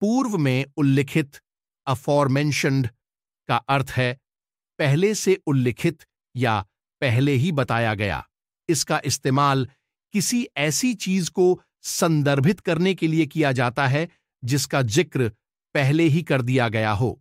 पूर्व में उल्लिखित अफॉरमेंशनड का अर्थ है पहले से उल्लिखित या पहले ही बताया गया इसका इस्तेमाल किसी ऐसी चीज को संदर्भित करने के लिए किया जाता है जिसका जिक्र पहले ही कर दिया गया हो